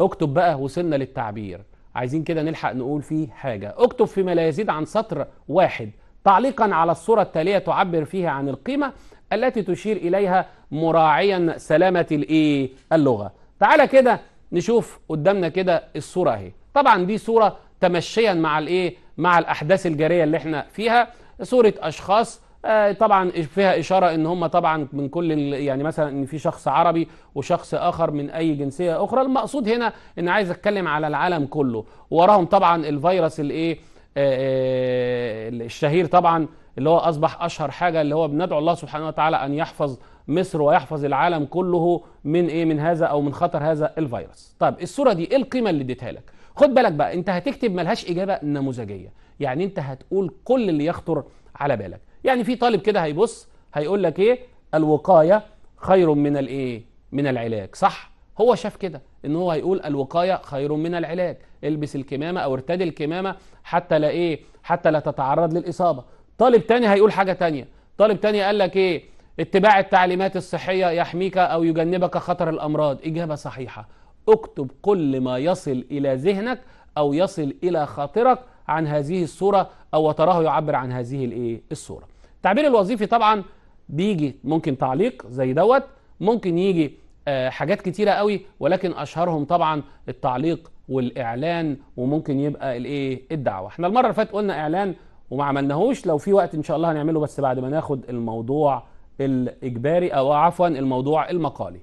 اكتب بقى وصلنا للتعبير عايزين كده نلحق نقول فيه حاجة اكتب فيما لا يزيد عن سطر واحد تعليقا على الصورة التالية تعبر فيها عن القيمة التي تشير إليها مراعيا سلامة الايه اللغة تعالى كده نشوف قدامنا كده الصورة اهي طبعا دي صورة تمشيا مع الايه مع الأحداث الجارية اللي احنا فيها صورة أشخاص آه، طبعا فيها اشاره ان هم طبعا من كل يعني مثلا ان في شخص عربي وشخص اخر من اي جنسيه اخرى المقصود هنا ان عايز اتكلم على العالم كله وراهم طبعا الفيروس الايه آه، آه، الشهير طبعا اللي هو اصبح اشهر حاجه اللي هو بندعو الله سبحانه وتعالى ان يحفظ مصر ويحفظ العالم كله من ايه من هذا او من خطر هذا الفيروس طيب الصوره دي ايه القيمه اللي اديتها لك خد بالك بقى انت هتكتب ملهاش اجابه نموذجيه يعني انت هتقول كل اللي يخطر على بالك يعني في طالب كده هيبص هيقول لك ايه الوقايه خير من الايه من العلاج صح هو شاف كده ان هو هيقول الوقايه خير من العلاج البس الكمامه او ارتدي الكمامه حتى لا ايه حتى لا تتعرض للاصابه طالب تاني هيقول حاجه تانية طالب تاني قال لك ايه اتباع التعليمات الصحيه يحميك او يجنبك خطر الامراض اجابه صحيحه اكتب كل ما يصل الى ذهنك او يصل الى خاطرك عن هذه الصوره او تراه يعبر عن هذه الايه الصوره التعبير الوظيفي طبعا بيجي ممكن تعليق زي دوت ممكن يجي آه، حاجات كتيرة قوي ولكن أشهرهم طبعا التعليق والإعلان وممكن يبقى الإيه الدعوة احنا المرة اللي فاتت قلنا إعلان وما عملناهوش لو في وقت إن شاء الله هنعمله بس بعد ما ناخد الموضوع الإجباري أو عفوا الموضوع المقالي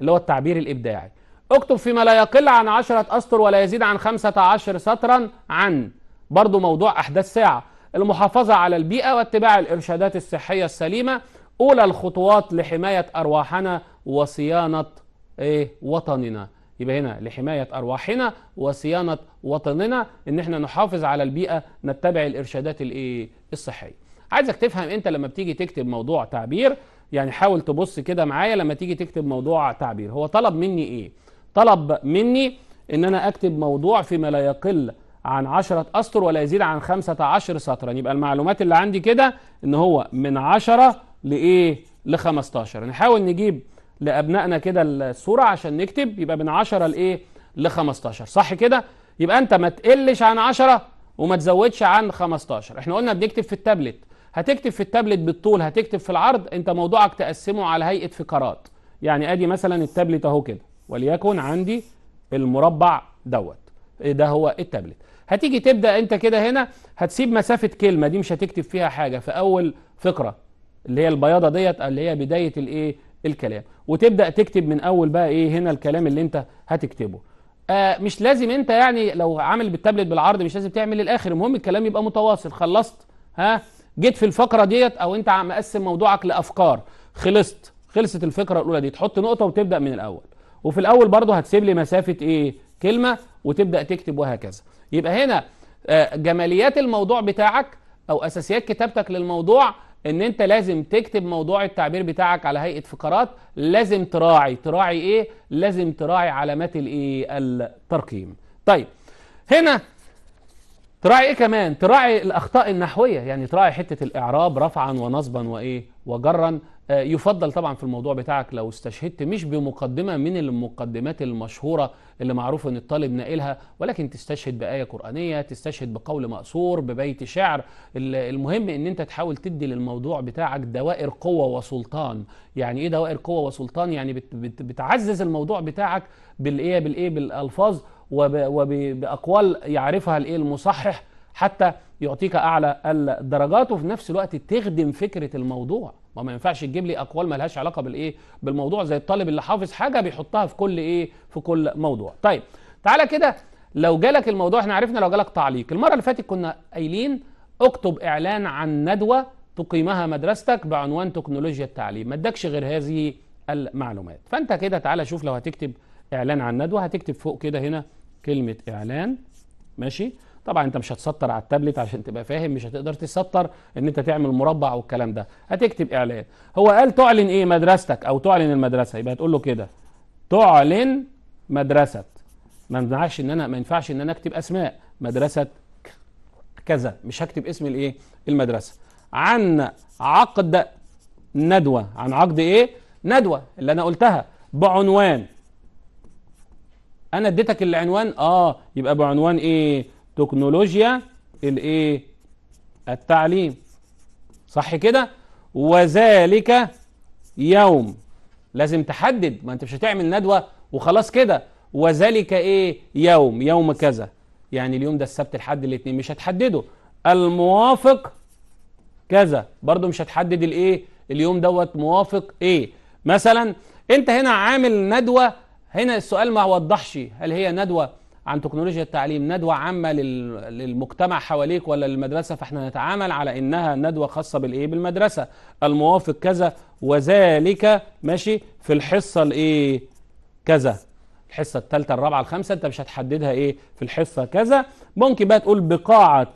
اللي هو التعبير الإبداعي اكتب فيما لا يقل عن 10 أسطر ولا يزيد عن 15 سطرا عن برضو موضوع أحداث ساعة المحافظة على البيئة واتباع الإرشادات الصحية السليمة أولى الخطوات لحماية أرواحنا وصيانة إيه وطننا يبقى هنا لحماية أرواحنا وصيانة وطننا إن إحنا نحافظ على البيئة نتبع الإرشادات الإيه الصحية عايزك تفهم أنت لما بتيجي تكتب موضوع تعبير يعني حاول تبص كده معايا لما تيجي تكتب موضوع تعبير هو طلب مني إيه طلب مني إن أنا أكتب موضوع فيما لا يقل عن 10 أسطر ولا يزيد عن 15 سطرا يبقى المعلومات اللي عندي كده إن هو من 10 لإيه ل 15 نحاول نجيب لأبنائنا كده الصورة عشان نكتب يبقى من 10 لإيه ل 15 صح كده يبقى أنت ما تقلش عن 10 وما تزودش عن 15 احنا قلنا بنكتب في التابلت هتكتب في التابلت بالطول هتكتب في العرض انت موضوعك تقسمه على هيئه فقرات يعني ادي مثلا التابلت اهو كده وليكن عندي المربع دوت إيه ده هو التابلت هتيجي تبدأ انت كده هنا هتسيب مسافة كلمة دي مش هتكتب فيها حاجة في أول فقرة اللي هي البياضة ديت اللي هي بداية الايه الكلام وتبدأ تكتب من أول بقى ايه هنا الكلام اللي انت هتكتبه آه مش لازم انت يعني لو عامل بالتابلت بالعرض مش لازم تعمل للآخر المهم الكلام يبقى متواصل خلصت ها جيت في الفقرة ديت أو انت مقسم موضوعك لأفكار خلصت خلصت الفكرة الأولى دي تحط نقطة وتبدأ من الأول وفي الأول برضه هتسيب لي مسافة ايه كلمة وتبدأ تكتب وهكذا يبقى هنا آه، جماليات الموضوع بتاعك أو أساسيات كتابتك للموضوع ان انت لازم تكتب موضوع التعبير بتاعك على هيئه فقرات لازم تراعي تراعي ايه لازم تراعي علامات الايه الترقيم طيب هنا تراعي ايه كمان تراعي الاخطاء النحويه يعني تراعي حته الاعراب رفعا ونصبا وايه وجرا آه، يفضل طبعا في الموضوع بتاعك لو استشهدت مش بمقدمه من المقدمات المشهوره اللي معروف ان الطالب نائلها ولكن تستشهد بايه قرانيه تستشهد بقول مأثور ببيت شعر المهم ان انت تحاول تدي للموضوع بتاعك دوائر قوه وسلطان يعني ايه دوائر قوه وسلطان يعني بتعزز الموضوع بتاعك بالايه بالايه بالالفاظ وباقوال يعرفها الايه المصحح حتى يعطيك اعلى الدرجات وفي نفس الوقت تخدم فكره الموضوع ما ما ينفعش تجيب لي اقوال لهاش علاقه بالايه بالموضوع زي الطالب اللي حافظ حاجه بيحطها في كل ايه في كل موضوع طيب تعالى كده لو جالك الموضوع احنا عرفنا لو جالك تعليق المره اللي فاتت كنا قايلين اكتب اعلان عن ندوه تقيمها مدرستك بعنوان تكنولوجيا التعليم ما ادكش غير هذه المعلومات فانت كده تعالى شوف لو هتكتب اعلان عن ندوه هتكتب فوق كده هنا كلمه اعلان ماشي طبعا انت مش هتسطر على التابلت عشان تبقى فاهم مش هتقدر تسطر ان انت تعمل مربع والكلام ده هتكتب اعلان هو قال تعلن ايه مدرستك او تعلن المدرسه يبقى هتقول له كده تعلن مدرسه ما ينفعش ان انا ما ينفعش ان انا اكتب اسماء مدرسه كذا مش هكتب اسم الايه المدرسه عن عقد ندوه عن عقد ايه ندوه اللي انا قلتها بعنوان انا اديتك العنوان اه يبقى بعنوان ايه تكنولوجيا الايه التعليم صح كده وذلك يوم لازم تحدد ما انت مش هتعمل ندوه وخلاص كده وذلك ايه يوم يوم كذا يعني اليوم ده السبت الحد الاثنين مش هتحدده الموافق كذا برضو مش هتحدد الايه اليوم دوت موافق ايه مثلا انت هنا عامل ندوه هنا السؤال ما وضحش هل هي ندوه عن تكنولوجيا التعليم ندوة عامة للمجتمع حواليك ولا للمدرسة فاحنا نتعامل على انها ندوة خاصة بالايه بالمدرسة الموافق كذا وذلك ماشي في الحصة الايه كذا الحصة الثالثة الرابعة الخامسة انت مش هتحددها ايه في الحصة كذا ممكن بقى تقول بقاعة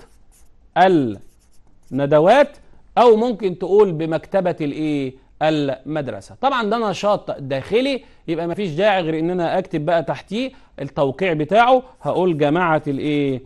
الندوات او ممكن تقول بمكتبة الايه المدرسة طبعا ده نشاط داخلي يبقى ما فيش داعي غير ان انا اكتب بقى تحتيه التوقيع بتاعه هقول جماعة الايه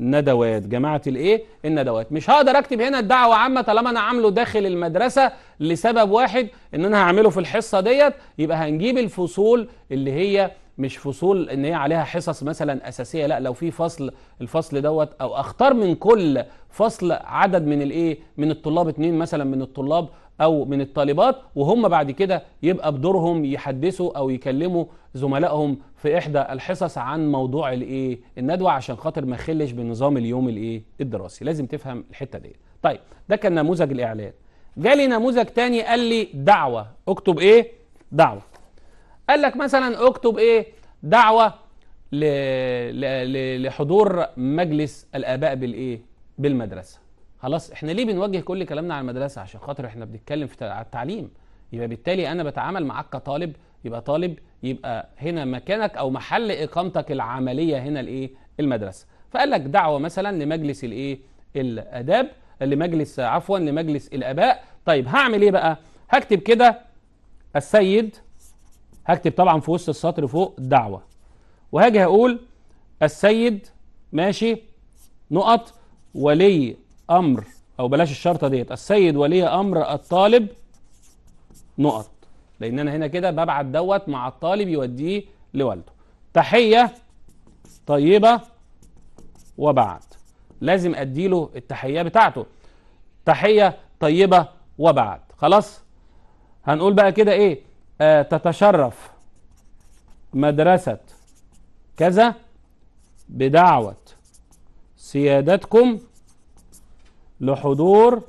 الندوات جماعة الايه الندوات مش هقدر اكتب هنا الدعوة عامة طالما انا عامله داخل المدرسة لسبب واحد ان انا هعمله في الحصة ديت يبقى هنجيب الفصول اللي هي مش فصول ان هي عليها حصص مثلا اساسيه لا لو في فصل الفصل دوت او اختار من كل فصل عدد من الايه من الطلاب اتنين مثلا من الطلاب او من الطالبات وهم بعد كده يبقى بدورهم يحدثوا او يكلموا زملائهم في احدى الحصص عن موضوع الايه الندوه عشان خاطر ما خلش بنظام اليوم الايه الدراسي لازم تفهم الحته دي طيب ده كان نموذج الاعلان جالي نموذج تاني قال لي دعوه اكتب ايه دعوه قال لك مثلا اكتب ايه دعوه ل... ل... لحضور مجلس الاباء بالايه بالمدرسه خلاص احنا ليه بنوجه كل كلامنا على المدرسه عشان خاطر احنا بنتكلم في على التعليم يبقى بالتالي انا بتعامل معاك كطالب يبقى طالب يبقى هنا مكانك او محل اقامتك العمليه هنا الايه المدرسه فقال لك دعوه مثلا لمجلس الايه الاداب لمجلس عفوا لمجلس الاباء طيب هعمل ايه بقى هكتب كده السيد هكتب طبعا في وسط السطر فوق دعوه وهاجي هقول السيد ماشي نقط ولي امر او بلاش الشرطه ديت السيد ولي امر الطالب نقط لان انا هنا كده ببعت دوت مع الطالب يوديه لوالده تحيه طيبه وبعد لازم اديله التحيه بتاعته تحيه طيبه وبعد خلاص هنقول بقى كده ايه آه تتشرف مدرسه كذا بدعوه سيادتكم لحضور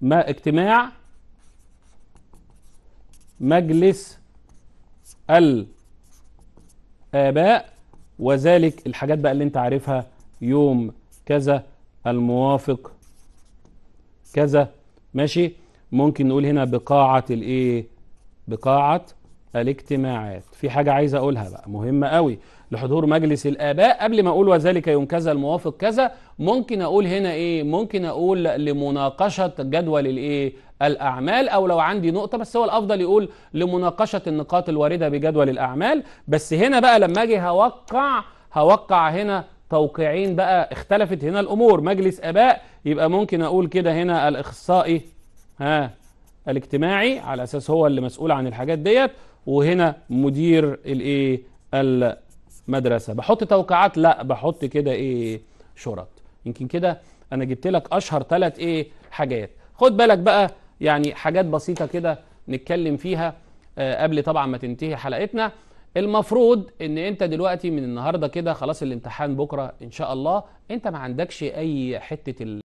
ما اجتماع مجلس الآباء وذلك الحاجات بقى اللي انت عارفها يوم كذا الموافق كذا ماشي ممكن نقول هنا بقاعة الايه بقاعة الاجتماعات في حاجة عايز أقولها بقى مهمة قوي لحضور مجلس الآباء قبل ما أقول وذلك يوم كذا الموافق كذا ممكن أقول هنا إيه ممكن أقول لمناقشة جدول الإيه الأعمال أو لو عندي نقطة بس هو الأفضل يقول لمناقشة النقاط الواردة بجدول الأعمال بس هنا بقى لما أجي هوقع هوقع هنا توقيعين بقى اختلفت هنا الأمور مجلس آباء يبقى ممكن أقول كده هنا الإخصائي ها الاجتماعي على أساس هو اللي مسؤول عن الحاجات ديت وهنا مدير الايه المدرسه بحط توقيعات لا بحط كده ايه شرط يمكن كده انا جبت لك اشهر ثلاث ايه حاجات خد بالك بقى يعني حاجات بسيطه كده نتكلم فيها آه قبل طبعا ما تنتهي حلقتنا المفروض ان انت دلوقتي من النهارده كده خلاص الامتحان بكره ان شاء الله انت ما عندكش اي حته